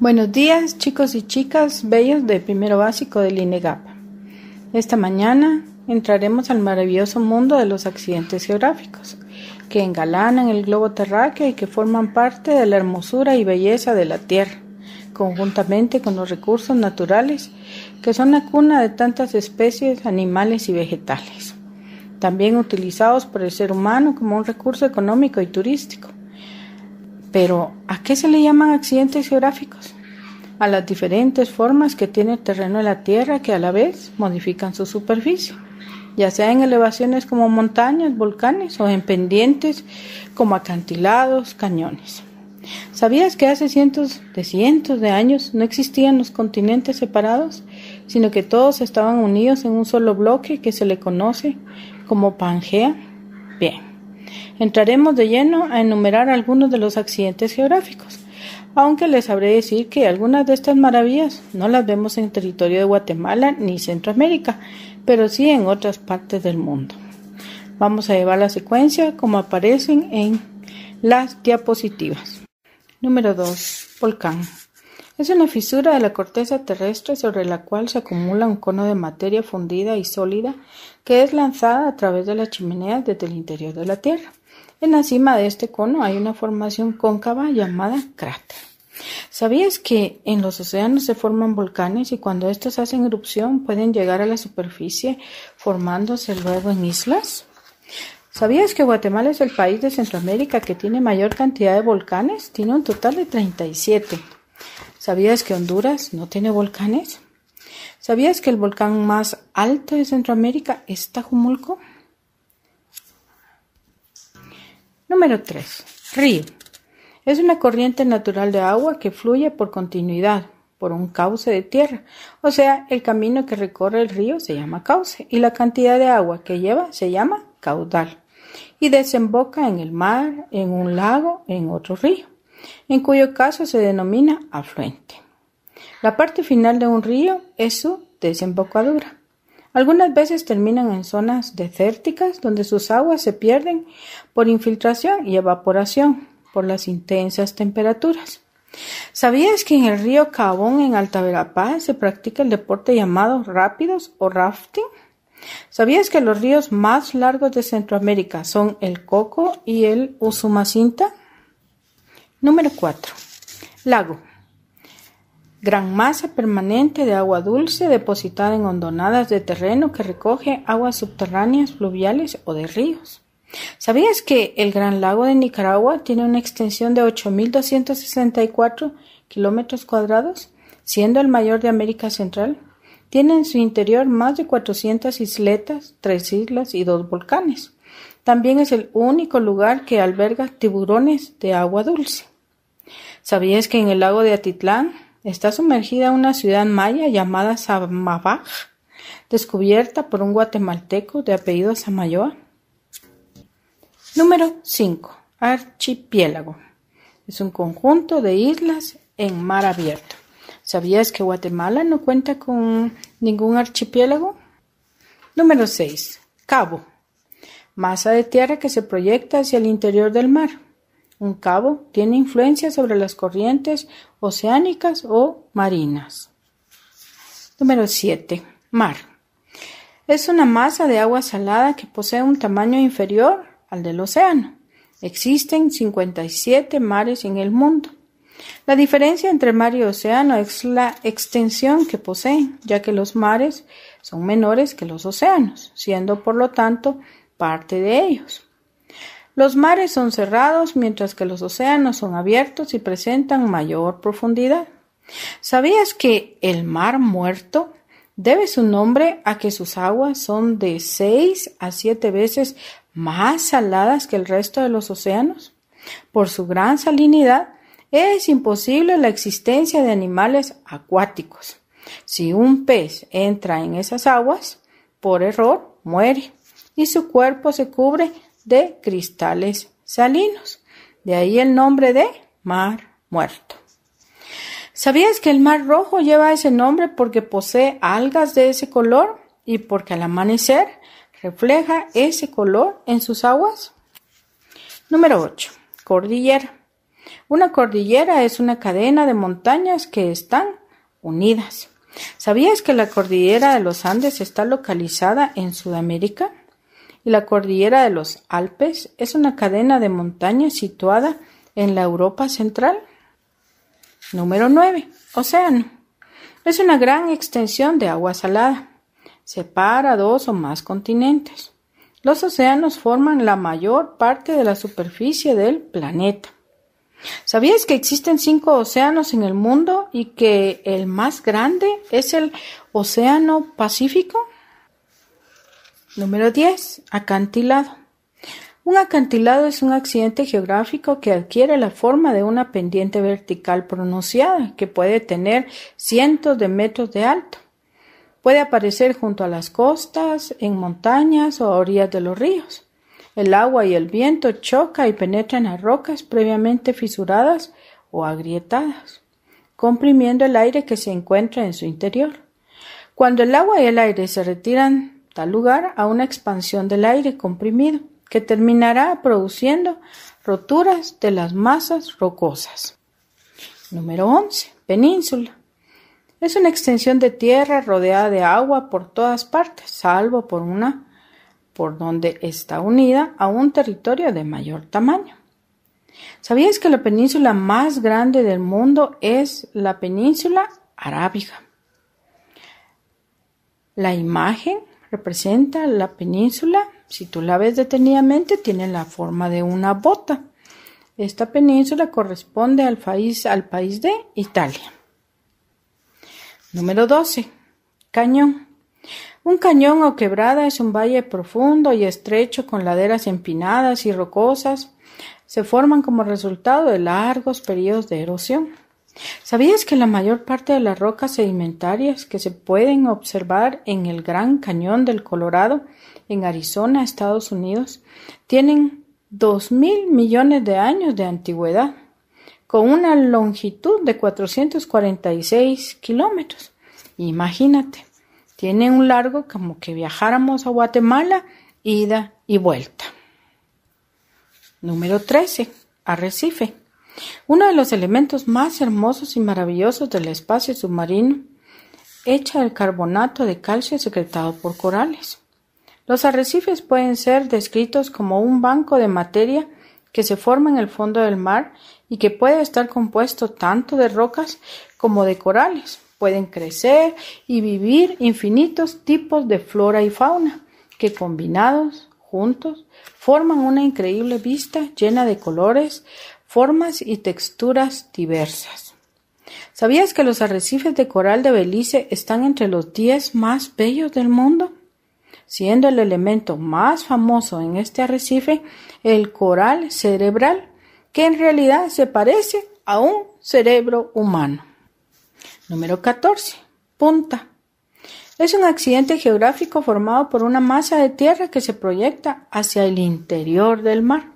Buenos días chicos y chicas bellos de primero básico del INEGAP. Esta mañana entraremos al maravilloso mundo de los accidentes geográficos, que engalanan el globo terráqueo y que forman parte de la hermosura y belleza de la Tierra, conjuntamente con los recursos naturales que son la cuna de tantas especies animales y vegetales, también utilizados por el ser humano como un recurso económico y turístico pero, ¿a qué se le llaman accidentes geográficos? A las diferentes formas que tiene el terreno de la Tierra que a la vez modifican su superficie, ya sea en elevaciones como montañas, volcanes o en pendientes como acantilados, cañones. ¿Sabías que hace cientos de cientos de años no existían los continentes separados, sino que todos estaban unidos en un solo bloque que se le conoce como Pangea? Bien. Entraremos de lleno a enumerar algunos de los accidentes geográficos, aunque les sabré decir que algunas de estas maravillas no las vemos en territorio de Guatemala ni Centroamérica, pero sí en otras partes del mundo. Vamos a llevar la secuencia como aparecen en las diapositivas. Número 2. Volcán. Es una fisura de la corteza terrestre sobre la cual se acumula un cono de materia fundida y sólida que es lanzada a través de las chimeneas desde el interior de la Tierra. En la cima de este cono hay una formación cóncava llamada cráter. ¿Sabías que en los océanos se forman volcanes y cuando estos hacen erupción pueden llegar a la superficie formándose luego en islas? ¿Sabías que Guatemala es el país de Centroamérica que tiene mayor cantidad de volcanes? Tiene un total de 37. ¿Sabías que Honduras no tiene volcanes? ¿Sabías que el volcán más alto de Centroamérica es Tajumulco? Número 3. Río. Es una corriente natural de agua que fluye por continuidad por un cauce de tierra. O sea, el camino que recorre el río se llama cauce y la cantidad de agua que lleva se llama caudal y desemboca en el mar, en un lago, en otro río en cuyo caso se denomina afluente. La parte final de un río es su desembocadura. Algunas veces terminan en zonas desérticas donde sus aguas se pierden por infiltración y evaporación por las intensas temperaturas. ¿Sabías que en el río Cabón en Alta Verapaz se practica el deporte llamado rápidos o rafting? ¿Sabías que los ríos más largos de Centroamérica son el Coco y el Usumacinta? Número 4. Lago. Gran masa permanente de agua dulce depositada en hondonadas de terreno que recoge aguas subterráneas, fluviales o de ríos. ¿Sabías que el Gran Lago de Nicaragua tiene una extensión de 8.264 kilómetros cuadrados, siendo el mayor de América Central? Tiene en su interior más de 400 isletas, tres islas y dos volcanes. También es el único lugar que alberga tiburones de agua dulce. ¿Sabías que en el lago de Atitlán está sumergida una ciudad maya llamada Samabaj, descubierta por un guatemalteco de apellido Samayoa? Número 5. Archipiélago. Es un conjunto de islas en mar abierto. ¿Sabías que Guatemala no cuenta con ningún archipiélago? Número 6. Cabo. Masa de tierra que se proyecta hacia el interior del mar un cabo tiene influencia sobre las corrientes oceánicas o marinas. Número 7. Mar. Es una masa de agua salada que posee un tamaño inferior al del océano. Existen 57 mares en el mundo. La diferencia entre mar y océano es la extensión que poseen, ya que los mares son menores que los océanos, siendo por lo tanto parte de ellos. Los mares son cerrados mientras que los océanos son abiertos y presentan mayor profundidad. ¿Sabías que el mar muerto debe su nombre a que sus aguas son de seis a siete veces más saladas que el resto de los océanos? Por su gran salinidad, es imposible la existencia de animales acuáticos. Si un pez entra en esas aguas, por error, muere y su cuerpo se cubre de cristales salinos. De ahí el nombre de mar muerto. ¿Sabías que el mar rojo lleva ese nombre porque posee algas de ese color y porque al amanecer refleja ese color en sus aguas? Número 8. Cordillera. Una cordillera es una cadena de montañas que están unidas. ¿Sabías que la cordillera de los Andes está localizada en Sudamérica? y la cordillera de los Alpes es una cadena de montañas situada en la Europa central. Número 9. Océano. Es una gran extensión de agua salada. Separa dos o más continentes. Los océanos forman la mayor parte de la superficie del planeta. ¿Sabías que existen cinco océanos en el mundo y que el más grande es el Océano Pacífico? Número 10. Acantilado. Un acantilado es un accidente geográfico que adquiere la forma de una pendiente vertical pronunciada que puede tener cientos de metros de alto. Puede aparecer junto a las costas, en montañas o a orillas de los ríos. El agua y el viento choca y penetran a rocas previamente fisuradas o agrietadas, comprimiendo el aire que se encuentra en su interior. Cuando el agua y el aire se retiran Da lugar a una expansión del aire comprimido que terminará produciendo roturas de las masas rocosas. Número 11. Península. Es una extensión de tierra rodeada de agua por todas partes, salvo por una por donde está unida a un territorio de mayor tamaño. ¿Sabías que la península más grande del mundo es la península arábiga? La imagen representa la península. Si tú la ves detenidamente, tiene la forma de una bota. Esta península corresponde al país, al país de Italia. Número 12. Cañón. Un cañón o quebrada es un valle profundo y estrecho con laderas empinadas y rocosas. Se forman como resultado de largos periodos de erosión. ¿Sabías que la mayor parte de las rocas sedimentarias que se pueden observar en el Gran Cañón del Colorado, en Arizona, Estados Unidos, tienen dos mil millones de años de antigüedad, con una longitud de 446 kilómetros? Imagínate, tiene un largo como que viajáramos a Guatemala, ida y vuelta. Número 13. Arrecife. Uno de los elementos más hermosos y maravillosos del espacio submarino hecha el carbonato de calcio secretado por corales. Los arrecifes pueden ser descritos como un banco de materia que se forma en el fondo del mar y que puede estar compuesto tanto de rocas como de corales. Pueden crecer y vivir infinitos tipos de flora y fauna que combinados juntos forman una increíble vista llena de colores, formas y texturas diversas. ¿Sabías que los arrecifes de coral de Belice están entre los 10 más bellos del mundo? Siendo el elemento más famoso en este arrecife el coral cerebral, que en realidad se parece a un cerebro humano. Número 14. Punta. Es un accidente geográfico formado por una masa de tierra que se proyecta hacia el interior del mar.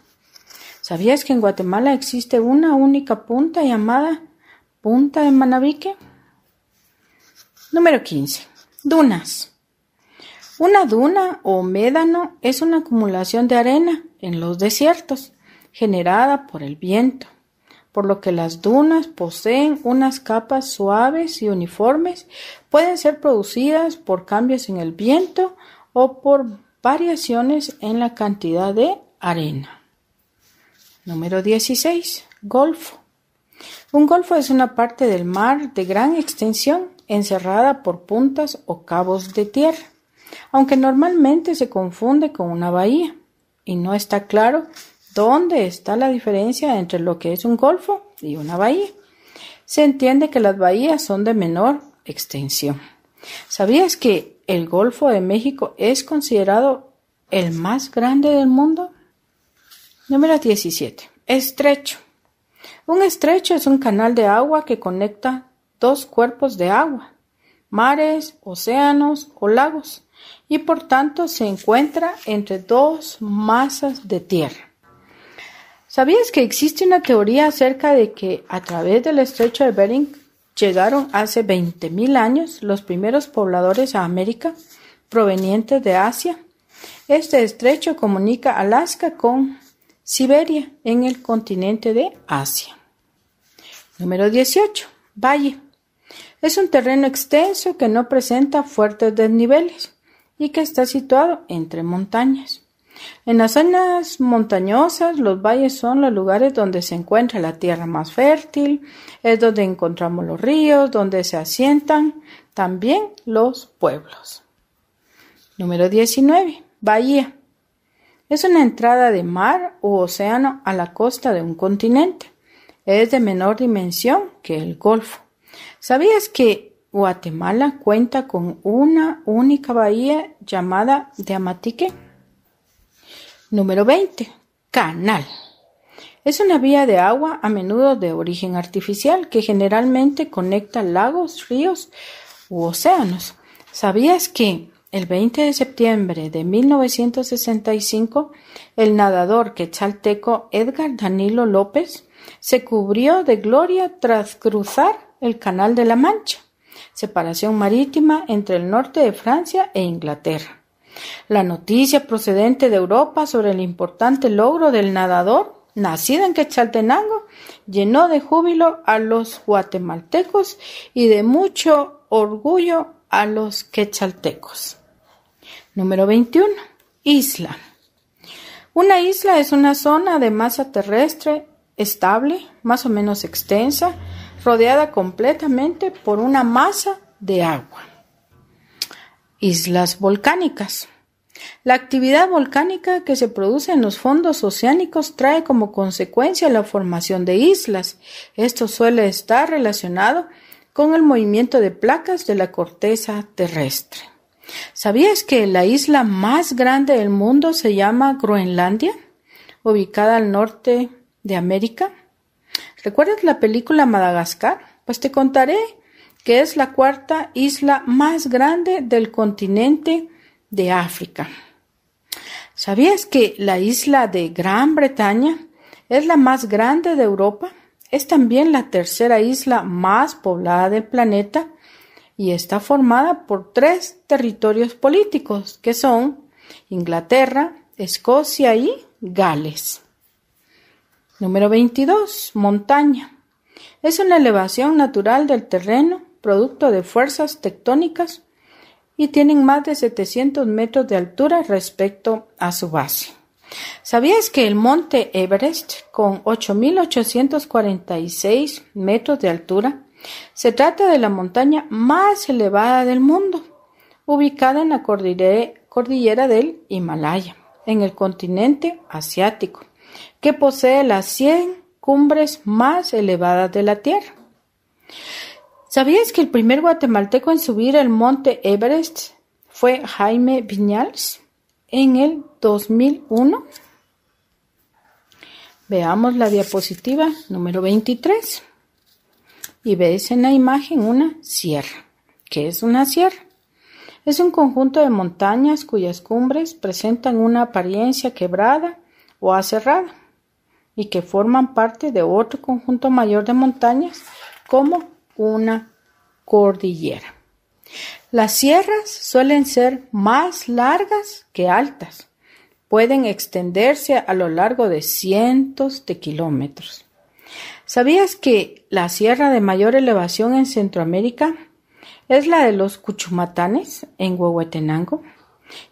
¿Sabías que en Guatemala existe una única punta llamada punta de Manabique? Número 15. Dunas. Una duna o médano es una acumulación de arena en los desiertos generada por el viento, por lo que las dunas poseen unas capas suaves y uniformes, pueden ser producidas por cambios en el viento o por variaciones en la cantidad de arena. Número 16. Golfo. Un golfo es una parte del mar de gran extensión encerrada por puntas o cabos de tierra, aunque normalmente se confunde con una bahía y no está claro dónde está la diferencia entre lo que es un golfo y una bahía. Se entiende que las bahías son de menor extensión. ¿Sabías que el Golfo de México es considerado el más grande del mundo? Número 17. Estrecho. Un estrecho es un canal de agua que conecta dos cuerpos de agua, mares, océanos o lagos, y por tanto se encuentra entre dos masas de tierra. ¿Sabías que existe una teoría acerca de que a través del estrecho de Bering llegaron hace 20.000 años los primeros pobladores a América provenientes de Asia? Este estrecho comunica Alaska con Siberia, en el continente de Asia. Número 18. Valle. Es un terreno extenso que no presenta fuertes desniveles y que está situado entre montañas. En las zonas montañosas, los valles son los lugares donde se encuentra la tierra más fértil, es donde encontramos los ríos, donde se asientan también los pueblos. Número 19. Bahía. Es una entrada de mar u océano a la costa de un continente. Es de menor dimensión que el Golfo. ¿Sabías que Guatemala cuenta con una única bahía llamada de Amatique? Número 20. Canal. Es una vía de agua a menudo de origen artificial que generalmente conecta lagos, ríos u océanos. ¿Sabías que el 20 de septiembre de 1965, el nadador quechalteco Edgar Danilo López se cubrió de gloria tras cruzar el Canal de la Mancha, separación marítima entre el norte de Francia e Inglaterra. La noticia procedente de Europa sobre el importante logro del nadador, nacido en Quechaltenango, llenó de júbilo a los guatemaltecos y de mucho orgullo a los quechaltecos. Número 21. Isla. Una isla es una zona de masa terrestre estable, más o menos extensa, rodeada completamente por una masa de agua. Islas volcánicas. La actividad volcánica que se produce en los fondos oceánicos trae como consecuencia la formación de islas. Esto suele estar relacionado con el movimiento de placas de la corteza terrestre. ¿Sabías que la isla más grande del mundo se llama Groenlandia, ubicada al norte de América? ¿Recuerdas la película Madagascar? Pues te contaré que es la cuarta isla más grande del continente de África. ¿Sabías que la isla de Gran Bretaña es la más grande de Europa? Es también la tercera isla más poblada del planeta y está formada por tres territorios políticos que son Inglaterra, Escocia y Gales. Número 22. Montaña. Es una elevación natural del terreno producto de fuerzas tectónicas y tienen más de 700 metros de altura respecto a su base. ¿Sabías que el monte Everest, con 8.846 metros de altura, se trata de la montaña más elevada del mundo, ubicada en la cordillera del Himalaya, en el continente asiático, que posee las 100 cumbres más elevadas de la Tierra? ¿Sabías que el primer guatemalteco en subir el monte Everest fue Jaime Viñals? en el 2001. Veamos la diapositiva número 23 y veis en la imagen una sierra. ¿Qué es una sierra? Es un conjunto de montañas cuyas cumbres presentan una apariencia quebrada o aserrada y que forman parte de otro conjunto mayor de montañas como una cordillera. Las sierras suelen ser más largas que altas. Pueden extenderse a lo largo de cientos de kilómetros. ¿Sabías que la sierra de mayor elevación en Centroamérica es la de los Cuchumatanes en Huehuetenango?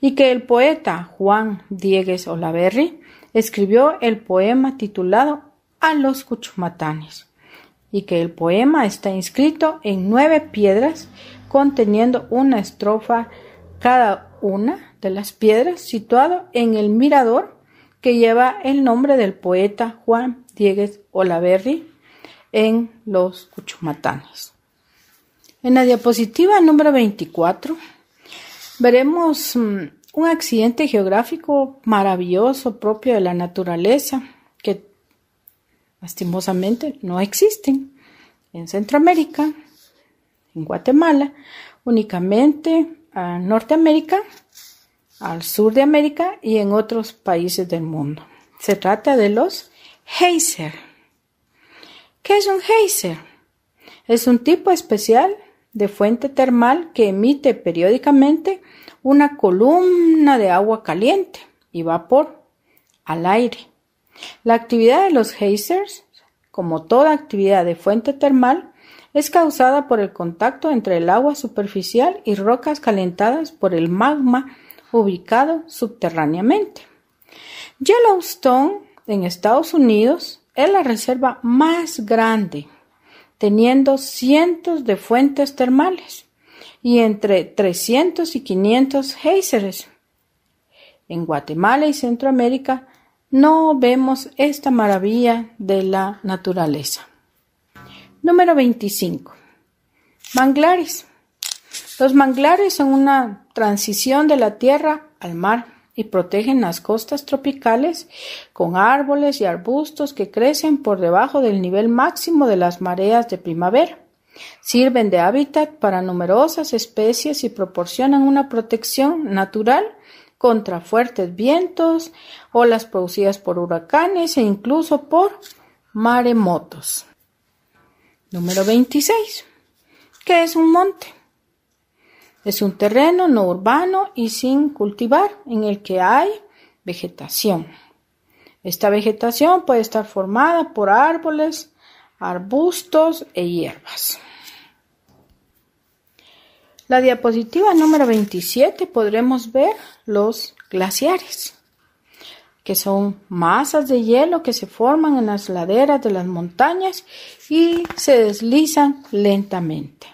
Y que el poeta Juan Diegues Olaverri escribió el poema titulado A los Cuchumatanes y que el poema está inscrito en nueve piedras conteniendo una estrofa cada una de las piedras situado en el mirador que lleva el nombre del poeta Juan Diegues Olaverri en Los Cuchumatanes. En la diapositiva número 24 veremos mm, un accidente geográfico maravilloso propio de la naturaleza que lastimosamente no existen en Centroamérica, en Guatemala, únicamente a Norteamérica, al sur de América y en otros países del mundo. Se trata de los geyser. ¿Qué es un geyser? Es un tipo especial de fuente termal que emite periódicamente una columna de agua caliente y vapor al aire. La actividad de los geysers, como toda actividad de fuente termal, es causada por el contacto entre el agua superficial y rocas calentadas por el magma ubicado subterráneamente. Yellowstone, en Estados Unidos, es la reserva más grande, teniendo cientos de fuentes termales y entre 300 y 500 géiseres. En Guatemala y Centroamérica no vemos esta maravilla de la naturaleza. Número 25. Manglares. Los manglares son una transición de la tierra al mar y protegen las costas tropicales con árboles y arbustos que crecen por debajo del nivel máximo de las mareas de primavera. Sirven de hábitat para numerosas especies y proporcionan una protección natural contra fuertes vientos, olas producidas por huracanes e incluso por maremotos. Número 26. ¿Qué es un monte? Es un terreno no urbano y sin cultivar en el que hay vegetación. Esta vegetación puede estar formada por árboles, arbustos e hierbas. La diapositiva número 27 podremos ver los glaciares que son masas de hielo que se forman en las laderas de las montañas y se deslizan lentamente.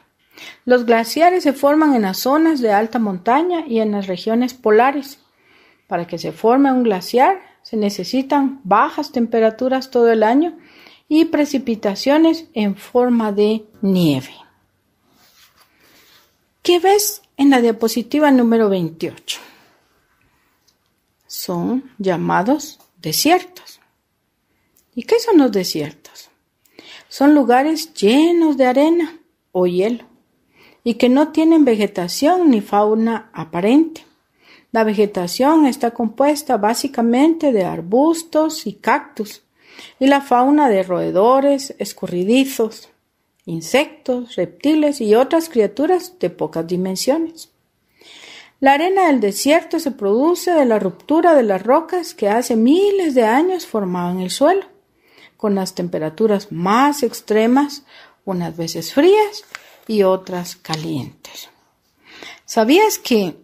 Los glaciares se forman en las zonas de alta montaña y en las regiones polares. Para que se forme un glaciar se necesitan bajas temperaturas todo el año y precipitaciones en forma de nieve. ¿Qué ves en la diapositiva número 28? son llamados desiertos. ¿Y qué son los desiertos? Son lugares llenos de arena o hielo y que no tienen vegetación ni fauna aparente. La vegetación está compuesta básicamente de arbustos y cactus, y la fauna de roedores, escurridizos, insectos, reptiles y otras criaturas de pocas dimensiones. La arena del desierto se produce de la ruptura de las rocas que hace miles de años formaban el suelo, con las temperaturas más extremas, unas veces frías y otras calientes. ¿Sabías que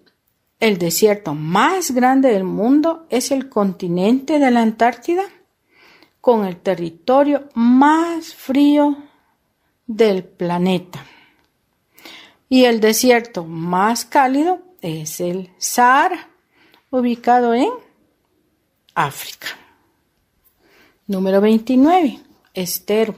el desierto más grande del mundo es el continente de la Antártida? con el territorio más frío del planeta. Y el desierto más cálido es el Sahara, ubicado en África. Número 29. Estero.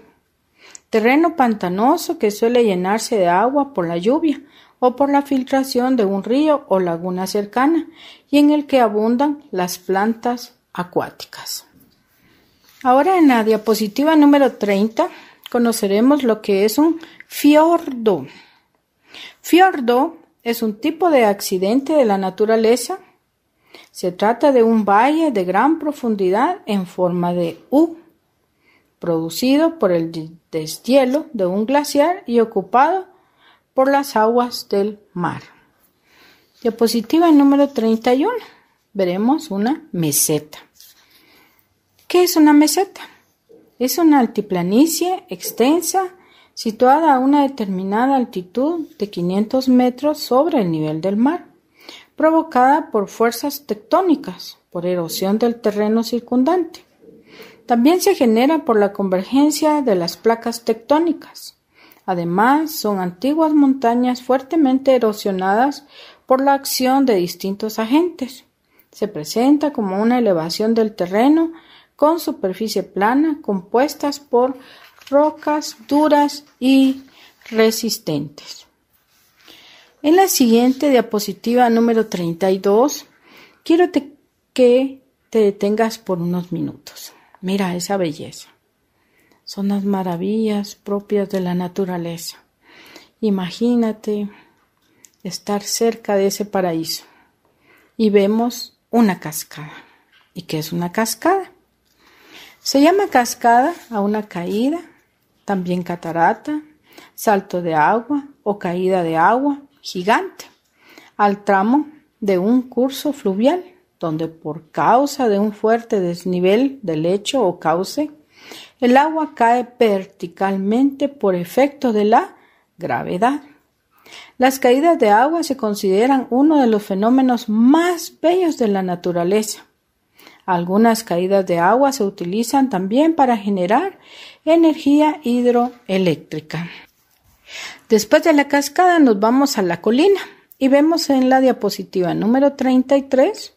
Terreno pantanoso que suele llenarse de agua por la lluvia o por la filtración de un río o laguna cercana y en el que abundan las plantas acuáticas. Ahora en la diapositiva número 30 conoceremos lo que es un fiordo. Fiordo es un tipo de accidente de la naturaleza. Se trata de un valle de gran profundidad en forma de U, producido por el deshielo de un glaciar y ocupado por las aguas del mar. Diapositiva número 31. Veremos una meseta. ¿Qué es una meseta? Es una altiplanicie extensa situada a una determinada altitud de 500 metros sobre el nivel del mar, provocada por fuerzas tectónicas, por erosión del terreno circundante. También se genera por la convergencia de las placas tectónicas. Además, son antiguas montañas fuertemente erosionadas por la acción de distintos agentes. Se presenta como una elevación del terreno con superficie plana compuestas por rocas duras y resistentes. En la siguiente diapositiva número 32, quiero que te detengas por unos minutos. Mira esa belleza. Son las maravillas propias de la naturaleza. Imagínate estar cerca de ese paraíso y vemos una cascada. ¿Y qué es una cascada? Se llama cascada a una caída también catarata, salto de agua o caída de agua gigante, al tramo de un curso fluvial, donde por causa de un fuerte desnivel del lecho o cauce, el agua cae verticalmente por efecto de la gravedad. Las caídas de agua se consideran uno de los fenómenos más bellos de la naturaleza. Algunas caídas de agua se utilizan también para generar energía hidroeléctrica. Después de la cascada nos vamos a la colina y vemos en la diapositiva número 33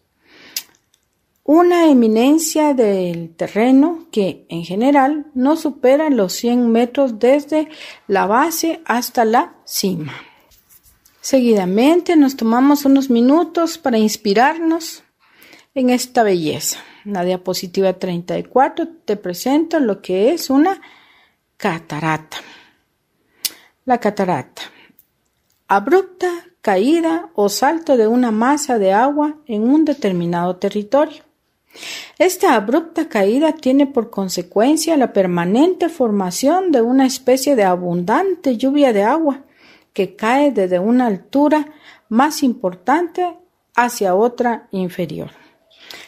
una eminencia del terreno que en general no supera los 100 metros desde la base hasta la cima. Seguidamente nos tomamos unos minutos para inspirarnos en esta belleza. La diapositiva 34 te presento lo que es una catarata. La catarata. Abrupta caída o salto de una masa de agua en un determinado territorio. Esta abrupta caída tiene por consecuencia la permanente formación de una especie de abundante lluvia de agua que cae desde una altura más importante hacia otra inferior.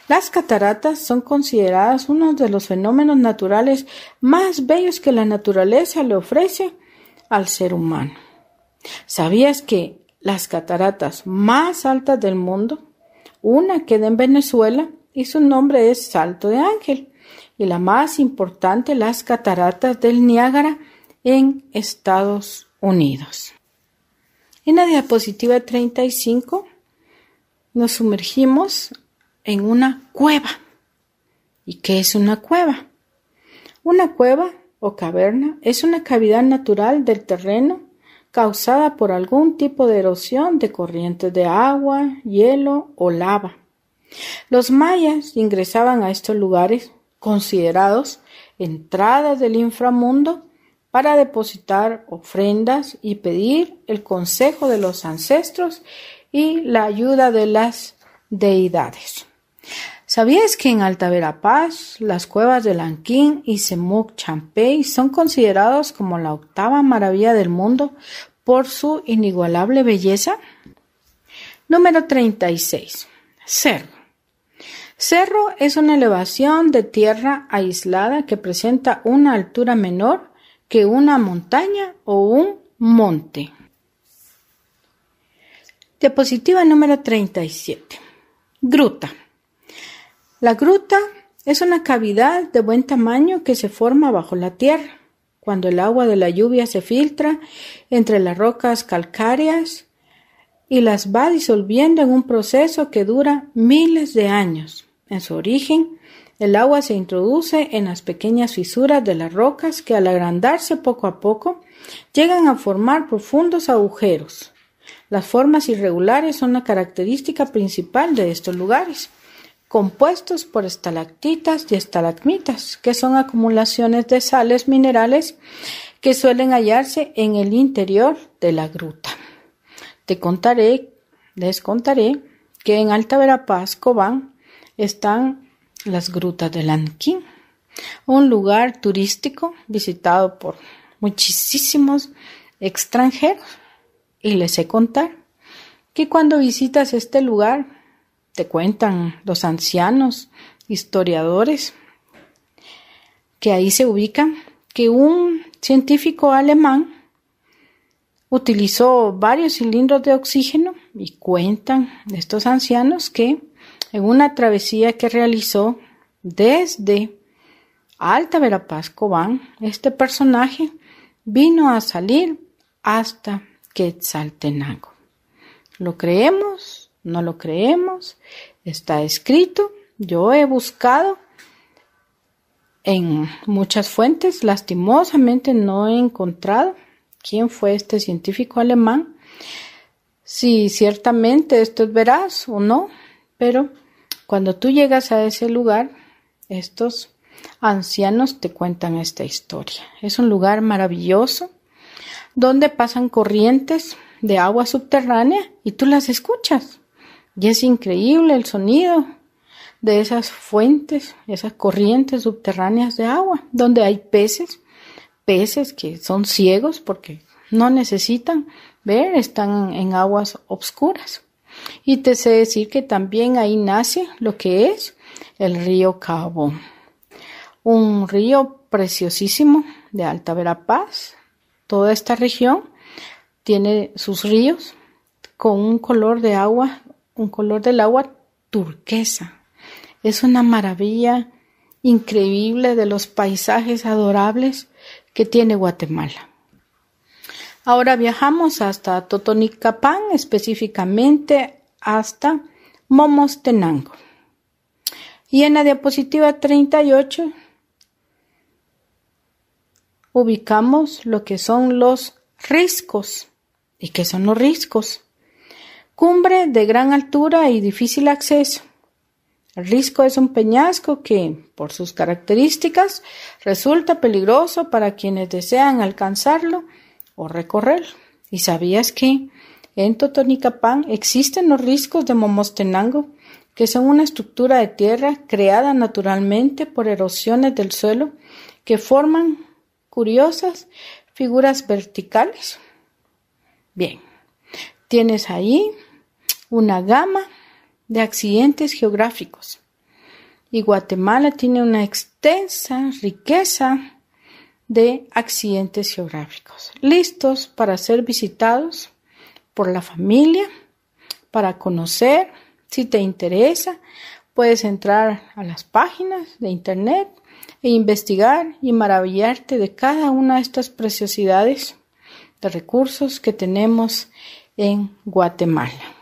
Las cataratas son consideradas uno de los fenómenos naturales más bellos que la naturaleza le ofrece al ser humano. ¿Sabías que las cataratas más altas del mundo, una queda en Venezuela y su nombre es Salto de Ángel, y la más importante, las cataratas del Niágara en Estados Unidos. En la diapositiva 35 nos sumergimos en una cueva. ¿Y qué es una cueva? Una cueva o caverna es una cavidad natural del terreno causada por algún tipo de erosión de corrientes de agua, hielo o lava. Los mayas ingresaban a estos lugares considerados entradas del inframundo para depositar ofrendas y pedir el consejo de los ancestros y la ayuda de las deidades. ¿Sabías que en Alta Verapaz las cuevas de Lanquín y Semuc Champey son considerados como la octava maravilla del mundo por su inigualable belleza? Número 36. Cerro. Cerro es una elevación de tierra aislada que presenta una altura menor que una montaña o un monte. Diapositiva número 37. Gruta. La gruta es una cavidad de buen tamaño que se forma bajo la tierra, cuando el agua de la lluvia se filtra entre las rocas calcáreas y las va disolviendo en un proceso que dura miles de años. En su origen, el agua se introduce en las pequeñas fisuras de las rocas que al agrandarse poco a poco llegan a formar profundos agujeros. Las formas irregulares son la característica principal de estos lugares compuestos por estalactitas y estalagmitas, que son acumulaciones de sales minerales que suelen hallarse en el interior de la gruta. Te contaré, les contaré, que en Alta Verapaz, Cobán, están las grutas de Lanquín, un lugar turístico visitado por muchísimos extranjeros. Y les sé contar que cuando visitas este lugar te cuentan los ancianos, historiadores, que ahí se ubican, que un científico alemán utilizó varios cilindros de oxígeno y cuentan estos ancianos que en una travesía que realizó desde Alta Verapaz, Cobán, este personaje vino a salir hasta Quetzaltenango. ¿Lo creemos no lo creemos, está escrito, yo he buscado en muchas fuentes, lastimosamente no he encontrado quién fue este científico alemán, si ciertamente esto es veraz o no, pero cuando tú llegas a ese lugar, estos ancianos te cuentan esta historia. Es un lugar maravilloso donde pasan corrientes de agua subterránea y tú las escuchas. Y es increíble el sonido de esas fuentes, esas corrientes subterráneas de agua, donde hay peces, peces que son ciegos porque no necesitan ver, están en aguas obscuras. Y te sé decir que también ahí nace lo que es el río Cabo, un río preciosísimo de Alta Verapaz. Toda esta región tiene sus ríos con un color de agua un color del agua turquesa. Es una maravilla increíble de los paisajes adorables que tiene Guatemala. Ahora viajamos hasta Totonicapán, específicamente hasta Momostenango. Y en la diapositiva 38 ubicamos lo que son los riscos. ¿Y qué son los riscos? Cumbre de gran altura y difícil acceso. El Risco es un peñasco que, por sus características, resulta peligroso para quienes desean alcanzarlo o recorrerlo. ¿Y sabías que en Totonicapán existen los riscos de Momostenango, que son una estructura de tierra creada naturalmente por erosiones del suelo que forman curiosas figuras verticales? Bien, tienes ahí una gama de accidentes geográficos. Y Guatemala tiene una extensa riqueza de accidentes geográficos, listos para ser visitados por la familia, para conocer. Si te interesa, puedes entrar a las páginas de Internet e investigar y maravillarte de cada una de estas preciosidades de recursos que tenemos en Guatemala.